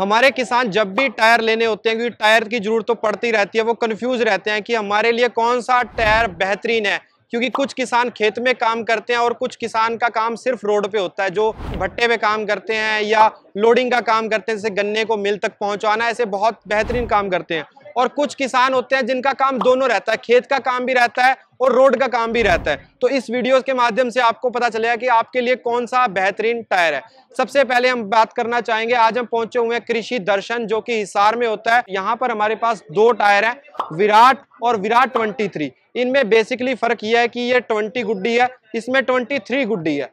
हमारे किसान जब भी टायर लेने होते हैं क्योंकि टायर की जरूरत तो पड़ती रहती है वो कन्फ्यूज़ रहते हैं कि हमारे लिए कौन सा टायर बेहतरीन है क्योंकि कुछ किसान खेत में काम करते हैं और कुछ किसान का काम सिर्फ रोड पे होता है जो भट्टे पे काम करते हैं या लोडिंग का काम करते हैं जैसे गन्ने को मिल तक पहुंचाना ऐसे बहुत बेहतरीन काम करते हैं और कुछ किसान होते हैं जिनका काम दोनों रहता है खेत का काम भी रहता है और रोड का काम भी रहता है तो इस वीडियो के माध्यम से आपको पता चलेगा कि आपके लिए कौन सा बेहतरीन टायर है सबसे पहले हम बात करना चाहेंगे आज हम पहुंचे हुए हैं कृषि दर्शन जो कि हिसार में होता है यहाँ पर हमारे पास दो टायर हैं विराट और विराट ट्वेंटी थ्री इनमें बेसिकली फर्क यह है कि ये ट्वेंटी गुड्डी है इसमें ट्वेंटी थ्री गुड्डी है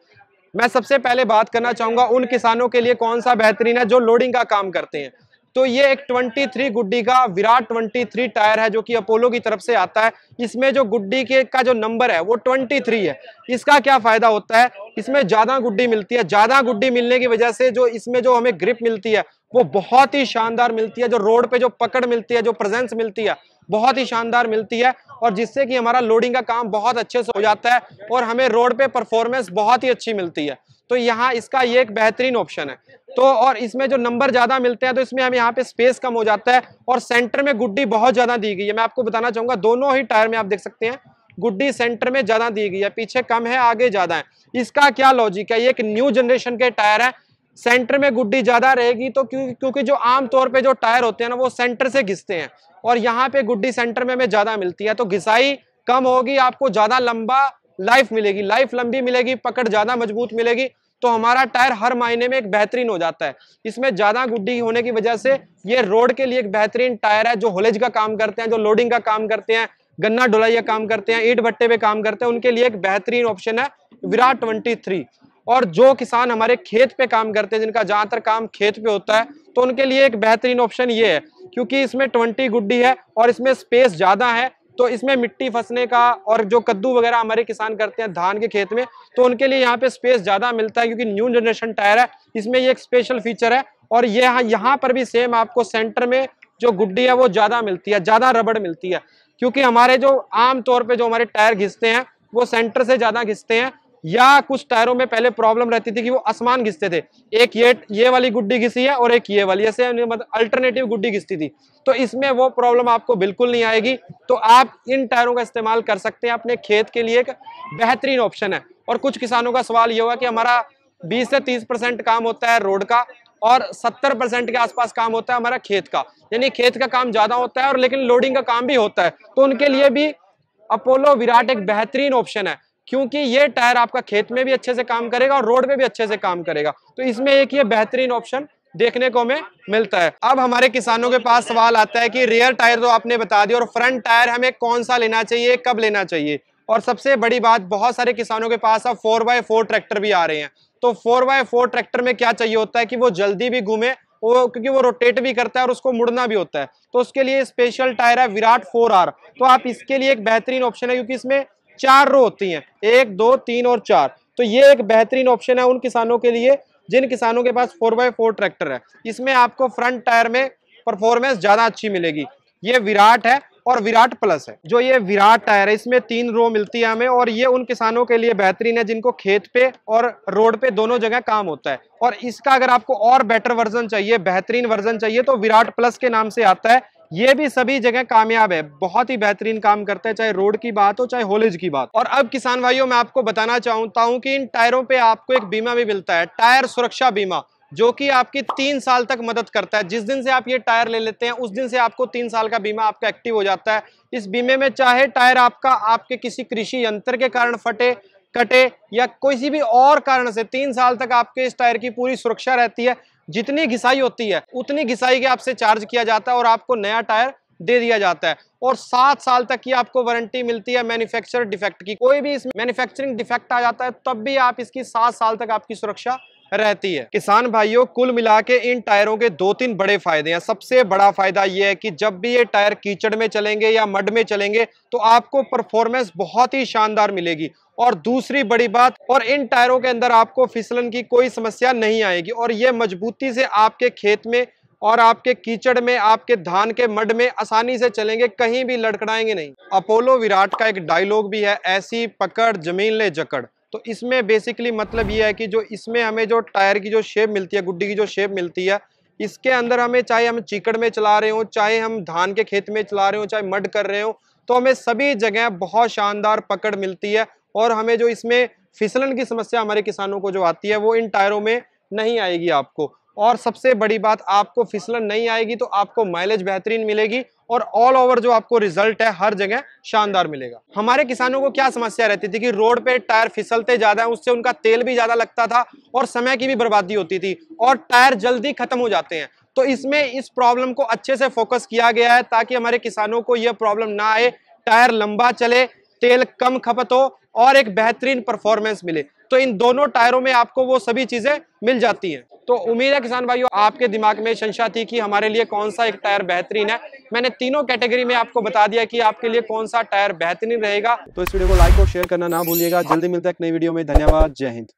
मैं सबसे पहले बात करना चाहूंगा उन किसानों के लिए कौन सा बेहतरीन है जो लोडिंग का काम करते हैं तो ये एक 23 गुड्डी का विराट 23 टायर है जो कि अपोलो की तरफ से आता है इसमें जो गुड्डी के का जो नंबर है वो 23 है इसका क्या फायदा होता है इसमें ज्यादा गुड्डी मिलती है ज्यादा गुड्डी मिलने की वजह से जो इसमें जो हमें ग्रिप मिलती है वो बहुत ही शानदार मिलती है जो रोड पे जो पकड़ मिलती है जो प्रेजेंस मिलती है बहुत ही शानदार मिलती है और जिससे कि हमारा लोडिंग का काम बहुत अच्छे से हो जाता है और हमें रोड पे परफॉर्मेंस बहुत ही अच्छी मिलती है तो यहाँ इसका ये एक बेहतरीन ऑप्शन है तो और इसमें जो नंबर ज़्यादा मिलते हैं तो इसमें हम यहाँ पे स्पेस कम हो जाता है और सेंटर में गुड्डी बहुत ज़्यादा दी गई है मैं आपको बताना चाहूँगा दोनों ही टायर में आप देख सकते हैं गुड्डी सेंटर में ज़्यादा दी गई है पीछे कम है आगे ज़्यादा है इसका क्या लॉजिक है ये एक न्यू जनरेशन के टायर है सेंटर में गुड्डी ज़्यादा रहेगी तो क्योंकि क्योंकि जो आमतौर पर जो टायर होते हैं ना वो सेंटर से घिसते हैं और यहाँ पे गुड्डी सेंटर में हमें ज़्यादा मिलती है तो घिसाई कम होगी आपको ज़्यादा लंबा लाइफ मिलेगी लाइफ लंबी मिलेगी पकड़ ज़्यादा मजबूत मिलेगी तो हमारा टायर हर महीने में एक बेहतरीन हो जाता है इसमें ज़्यादा गुड्डी होने की वजह से ये रोड के लिए एक बेहतरीन टायर है जो होलेज का काम करते हैं जो लोडिंग का काम करते हैं गन्ना ढुलाई का काम करते हैं ईट भट्टे पे काम करते हैं उनके लिए एक बेहतरीन ऑप्शन है विराट ट्वेंटी और जो किसान हमारे खेत पे काम करते हैं जिनका ज़्यादातर काम खेत पे होता है तो उनके लिए एक बेहतरीन ऑप्शन ये है क्योंकि इसमें ट्वेंटी गुड्डी है और इसमें स्पेस ज़्यादा है तो इसमें मिट्टी फंसने का और जो कद्दू वगैरह हमारे किसान करते हैं धान के खेत में तो उनके लिए यहाँ पे स्पेस ज़्यादा मिलता है क्योंकि न्यू जनरेशन टायर है इसमें ये एक स्पेशल फीचर है और ये यहाँ यहाँ पर भी सेम आपको सेंटर में जो गुड्डी है वो ज़्यादा मिलती है ज़्यादा रबड़ मिलती है क्योंकि हमारे जो आम तौर जो हमारे टायर घिसते हैं वो सेंटर से ज़्यादा घिसते हैं या कुछ टायरों में पहले प्रॉब्लम रहती थी कि वो आसमान घिसते थे एक ये ये वाली गुड्डी घिसी है और एक ये वाली ऐसे मतलब अल्टरनेटिव गुड्डी घिसती थी तो इसमें वो प्रॉब्लम आपको बिल्कुल नहीं आएगी तो आप इन टायरों का इस्तेमाल कर सकते हैं अपने खेत के लिए एक बेहतरीन ऑप्शन है और कुछ किसानों का सवाल ये हुआ कि हमारा बीस से तीस परसेंट काम होता है रोड का और 70 परसेंट के आसपास काम होता है हमारा खेत का यानी खेत का काम ज़्यादा होता है और लेकिन लोडिंग का काम भी होता है तो उनके लिए भी अपोलो विराट एक बेहतरीन ऑप्शन है क्योंकि ये टायर आपका खेत में भी अच्छे से काम करेगा और रोड में भी अच्छे से काम करेगा तो इसमें एक ये बेहतरीन ऑप्शन देखने को हमें मिलता है अब हमारे किसानों के पास सवाल आता है कि रियर टायर तो आपने बता दिया और फ्रंट टायर हमें कौन सा लेना चाहिए कब लेना चाहिए और सबसे बड़ी बात बहुत सारे किसानों के पास अब फोर बाय फोर ट्रैक्टर भी आ रहे हैं तो फोर बाय फोर ट्रैक्टर में क्या चाहिए होता है कि वो जल्दी भी घूमे वो क्योंकि वो रोटेट भी करता है और उसको मुड़ना भी होता है तो उसके लिए स्पेशल टायर है विराट फोर आर तो आप इसके लिए एक बेहतरीन ऑप्शन है क्योंकि इसमें चार रो होती हैं एक दो तीन और चार तो ये एक बेहतरीन ऑप्शन है उन किसानों के लिए जिन किसानों के पास फोर बाय फोर ट्रैक्टर है इसमें आपको फ्रंट टायर में परफॉर्मेंस ज़्यादा अच्छी मिलेगी ये विराट है और विराट प्लस है जो ये विराट टायर है इसमें तीन रो मिलती है हमें और ये उन किसानों के लिए बेहतरीन है जिनको खेत पे और रोड पे दोनों जगह काम होता है और इसका अगर आपको और बेटर वर्जन चाहिए बेहतरीन वर्जन चाहिए तो विराट प्लस के नाम से आता है ये भी सभी जगह कामयाब है बहुत ही बेहतरीन काम करता है चाहे रोड की बात हो चाहे होलेज की बात और अब किसान भाइयों मैं आपको बताना चाहता हूँ कि इन टायरों पे आपको एक बीमा भी मिलता है टायर सुरक्षा बीमा जो कि आपकी तीन साल तक मदद करता है जिस दिन से आप ये टायर ले लेते हैं उस दिन से आपको तीन साल का बीमा आपका एक्टिव हो जाता है इस बीमे में चाहे टायर आपका आपके किसी कृषि यंत्र के कारण फटे कटे या किसी भी और कारण से तीन साल तक आपके इस टायर की पूरी सुरक्षा रहती है जितनी घिसाई होती है उतनी घिसाई के आपसे चार्ज किया जाता है और आपको नया टायर दे दिया जाता है और सात साल तक की आपको वारंटी मिलती है मैन्युफैक्चर डिफेक्ट की कोई भी इसमें मैन्युफैक्चरिंग डिफेक्ट आ जाता है तब भी आप इसकी सात साल तक आपकी सुरक्षा रहती है किसान भाइयों कुल मिला के इन टायरों के दो तीन बड़े फायदे हैं सबसे बड़ा फायदा यह है कि जब भी ये टायर कीचड़ में चलेंगे या मड में चलेंगे तो आपको परफॉर्मेंस बहुत ही शानदार मिलेगी और दूसरी बड़ी बात और इन टायरों के अंदर आपको फिसलन की कोई समस्या नहीं आएगी और ये मजबूती से आपके खेत में और आपके कीचड़ में आपके धान के मड में आसानी से चलेंगे कहीं भी लड़कड़ाएंगे नहीं अपोलो विराट का एक डायलॉग भी है ऐसी पकड़ जमीन ले जकड़ तो इसमें बेसिकली मतलब ये है कि जो इसमें हमें जो टायर की जो शेप मिलती है गुड्डी की जो शेप मिलती है इसके अंदर हमें चाहे हम चिकड़ में चला रहे हो चाहे हम धान के खेत में चला रहे हो चाहे मड कर रहे हो तो हमें सभी जगह बहुत शानदार पकड़ मिलती है और हमें जो इसमें फिसलन की समस्या हमारे किसानों को जो आती है वो इन टायरों में नहीं आएगी आपको और सबसे बड़ी बात आपको फिसलन नहीं आएगी तो आपको माइलेज बेहतरीन मिलेगी और ऑल ओवर जो आपको रिजल्ट है हर जगह शानदार मिलेगा हमारे किसानों को क्या समस्या रहती थी कि रोड पे टायर फिसलते ज्यादा है उससे उनका तेल भी ज्यादा लगता था और समय की भी बर्बादी होती थी और टायर जल्दी खत्म हो जाते हैं तो इसमें इस प्रॉब्लम को अच्छे से फोकस किया गया है ताकि हमारे किसानों को यह प्रॉब्लम ना आए टायर लंबा चले तेल कम खपत हो और एक बेहतरीन परफॉर्मेंस मिले तो इन दोनों टायरों में आपको वो सभी चीजें मिल जाती हैं तो उम्मीद है किसान भाइयों आपके दिमाग में शंशा थी कि हमारे लिए कौन सा एक टायर बेहतरीन है मैंने तीनों कैटेगरी में आपको बता दिया कि आपके लिए कौन सा टायर बेहतरीन रहेगा तो इस वीडियो को लाइक और शेयर करना ना भूलिएगा जल्दी मिलता है एक नई वीडियो में धन्यवाद जय हिंद